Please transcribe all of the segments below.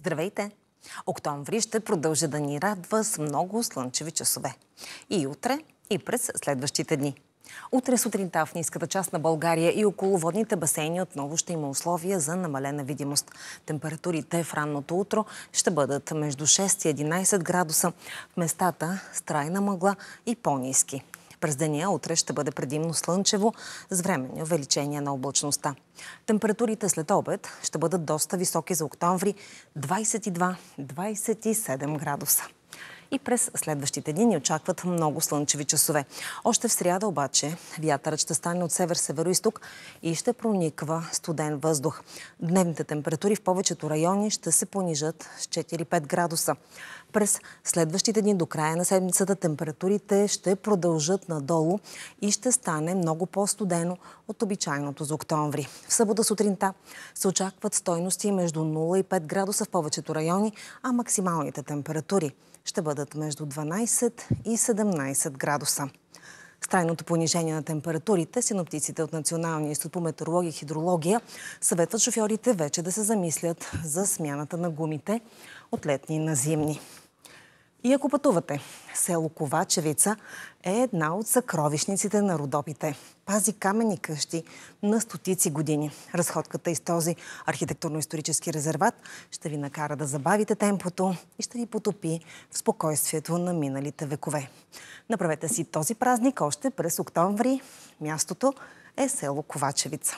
Здравейте! Октомври ще продължи да ни радва с много слънчеви часове. И утре, и през следващите дни. Утре сутринта в ниската част на България и около водните басейни отново ще има условия за намалена видимост. Температурите в ранното утро ще бъдат между 6 и 11 градуса, в местата с трайна мъгла и по-низки. През деня утре ще бъде предимно слънчево с временни увеличение на облачността. Температурите след обед ще бъдат доста високи за октомври 22-27 градуса и през следващите дни ни очакват много слънчеви часове. Още в сряда обаче вятърът ще стане от север-северо-исток и ще прониква студен въздух. Дневните температури в повечето райони ще се понижат с 4-5 градуса. През следващите дни до края на седмицата температурите ще продължат надолу и ще стане много по-студено от обичайното за октомври. В събота сутринта се очакват стойности между 0 и 5 градуса в повечето райони, а максималните температури ще бъдат бъдат между 12 и 17 градуса. С трайното понижение на температурите, синоптиците от Националния институт по метеорология и хидрология съветват шофьорите вече да се замислят за смяната на гумите от летни на зимни. И ако пътувате, село Ковачевица е една от съкровищниците на родопите. Пази камени къщи на стотици години. Разходката из този архитектурно-исторически резерват ще ви накара да забавите темпото и ще ви потопи в спокойствието на миналите векове. Направете си този празник още през октомври. Мястото е село Ковачевица.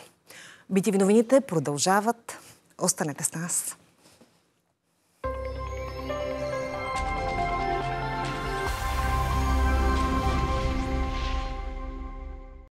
Битиви новините продължават. Останете с нас!